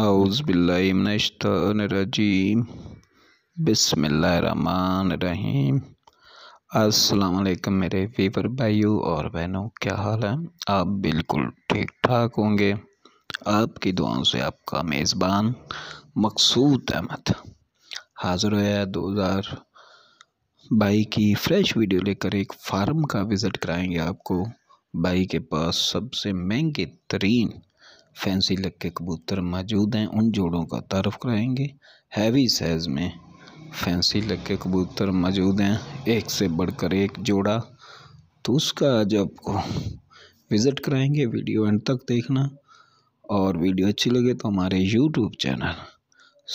आउज़बिल्लिमिनशतरजीम बिसमीम असलकम मेरे वीवर भाइयों और बहनों क्या हाल है आप बिल्कुल ठीक ठाक होंगे आपकी दुआओं से आपका मेज़बान मकसूद अहमद हाज़िर होया दो हज़ार बाई की फ़्रेश वीडियो लेकर एक फार्म का विज़िट कराएंगे आपको बाई के पास सबसे महंगे तरीन फैंसी लग के कबूतर मौजूद हैं उन जोड़ों का तारफ़ कराएंगे हैवी साइज़ में फैंसी लग के कबूतर मौजूद हैं एक से बढ़कर एक जोड़ा तो उसका आज आपको विज़िट कराएंगे वीडियो एंड तक देखना और वीडियो अच्छी लगे तो हमारे यूट्यूब चैनल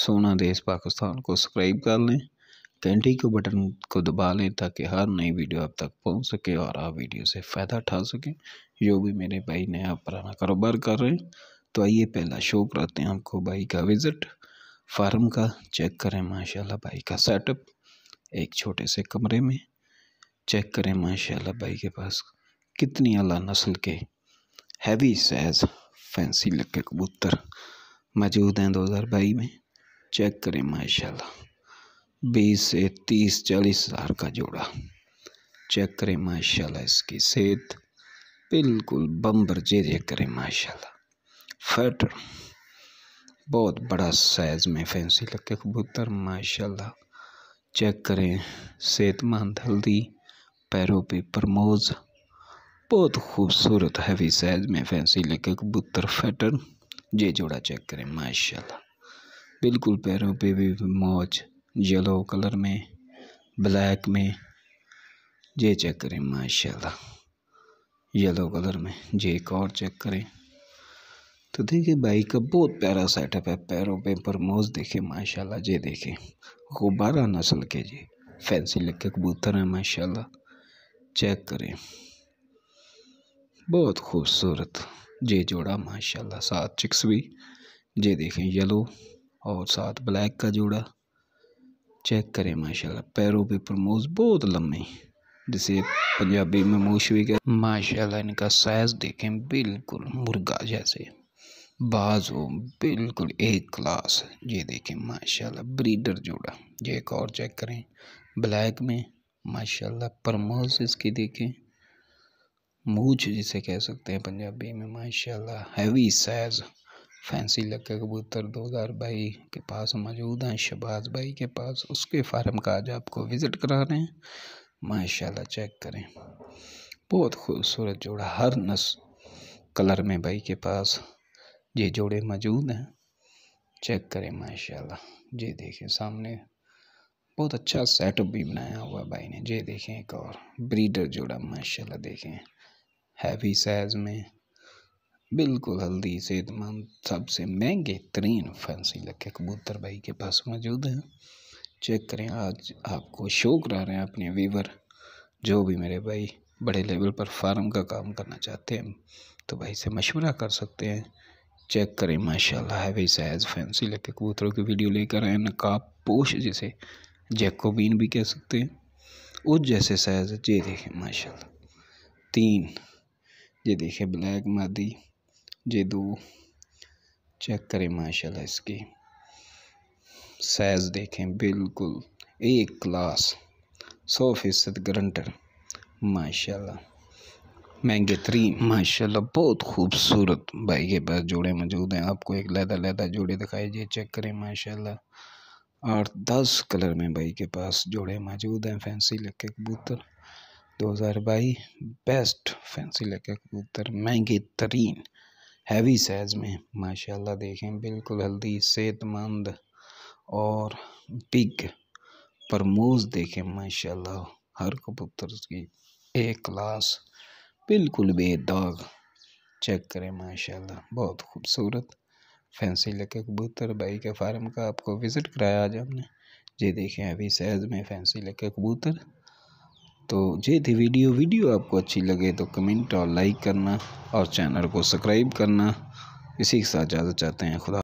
सोना देश पाकिस्तान को सब्सक्राइब कर लें घंटे के बटन को दबा लें ताकि हर नई वीडियो आप तक पहुंच सके और आप वीडियो से फ़ायदा उठा सकें जो भी मेरे भाई नया पुराना कारोबार कर रहे हैं तो आइए पहला शो कराते हैं आपको भाई का विज़िट फार्म का चेक करें माशाल्लाह भाई का सेटअप एक छोटे से कमरे में चेक करें माशाल्लाह भाई के पास कितनी अला नस्ल के हैवी साइज फैंसी लग कबूतर मौजूद हैं दो हज़ार बाई में चेक करें माशाल्लाह बीस से तीस चालीस हज़ार का जोड़ा चेक करें माशाल्लाह इसकी सेहत बिल्कुल बम्बर जे जे करें माशाल्लाह फैटर बहुत बड़ा साइज़ में फैंसी के कबूतर माशाल्लाह चेक करें सेहतमंद हल्दी पैरों पे प्रमोज बहुत खूबसूरत हैवी साइज़ में फैंसी लग के कबूतर फैटर ये जोड़ा चेक करें माशाल्लाह बिल्कुल पैरों पे भी मौज येलो कलर में ब्लैक में ये चेक करें माशाल्लाह येलो कलर में ये एक और चेक करें तो देखिए बाइक का बहुत प्यारा सेटअप है पैरों पे परमोज देखें माशाल्लाह ये देखें गुब्बारा नस्ल के जी फैंसी लग के कबूतर हैं माशाल्लाह चेक करें बहुत खूबसूरत जे जोड़ा माशाल्लाह साथ चिक्स भी जे देखें येलो और साथ ब्लैक का जोड़ा चेक करें माशाल्लाह पैरों पे प्रमोज बहुत लम्बे जिसे पंजाबी में भी का माशाल्लाह इनका साइज़ देखें बिल्कुल मुर्गा जैसे बाजू बिल्कुल एक क्लास ये देखें माशाल्लाह ब्रीडर जोड़ा ये एक और चेक करें ब्लैक में माशाल्लाह प्रमोज इसकी देखें मूछ जिसे कह सकते हैं पंजाबी में माशाल्लाह हैवी साइज़ फैंसी लग के कबूतर दो हज़ार भाई के पास मौजूद हैं शबाज भाई के पास उसके फार्म का आज आपको विज़िट करा रहे हैं माशाल्लाह चेक करें बहुत खूबसूरत जोड़ा हर नस कलर में भाई के पास ये जोड़े मौजूद हैं चेक करें माशाल्लाह ये देखें सामने बहुत अच्छा सेटअप भी बनाया हुआ भाई ने ये देखें एक और ब्रीडर जोड़ा माशाल्लाह देखें हैवी साइज़ में बिल्कुल हल्दी सेहतमंद सबसे महंगे तरीन फैंसी लगे कबूतर भाई के पास मौजूद हैं चेक करें आज आपको शो करा रहे हैं अपने वीवर जो भी मेरे भाई बड़े लेवल पर फार्म का काम करना चाहते हैं तो भाई से मशवरा कर सकते हैं चेक करें माशाल्लाह है भाई साइज़ फैंसी लगे कबूतरों की वीडियो लेकर आए नकाब पोश जैसे जैकोबीन भी कह सकते हैं उस जैसे साइज़ ये देखें माशाल्लाह तीन ये देखें ब्लैक मादी जी दो चेक करें माशाल्लाह इसकी साइज़ देखें बिल्कुल एक क्लास सौ फीसद ग्रंटर माशाल्लाह महंगे तरीन माशाल्लाह बहुत खूबसूरत भाई के पास जोड़े मौजूद हैं आपको एक लहदा लहदा जोड़े दिखाई दिए चेक करें माशाल्लाह आठ दस कलर में भाई के पास जोड़े मौजूद हैं फैंसी लक्के कबूतर दो हज़ार बाई बेस्ट फैंसी लक्के कबूतर महंगे तरीन हैवी साइज़ में माशाल्लाह देखें बिल्कुल हल्दी सेहतमंद और बिग परमोज देखें माशाल्लाह हर कबूतर की एक क्लास बिल्कुल बेदाग चेक करें माशाल्लाह बहुत खूबसूरत फैंसी लगे कबूतर भाई के फार्म का आपको विज़िट कराया आज हमने ये देखें अभी सैज में फैंसी लगे कबूतर तो ये थी वीडियो वीडियो आपको अच्छी लगे तो कमेंट और लाइक करना और चैनल को सब्सक्राइब करना इसी के साथ ज़्यादा चाहते हैं खुदा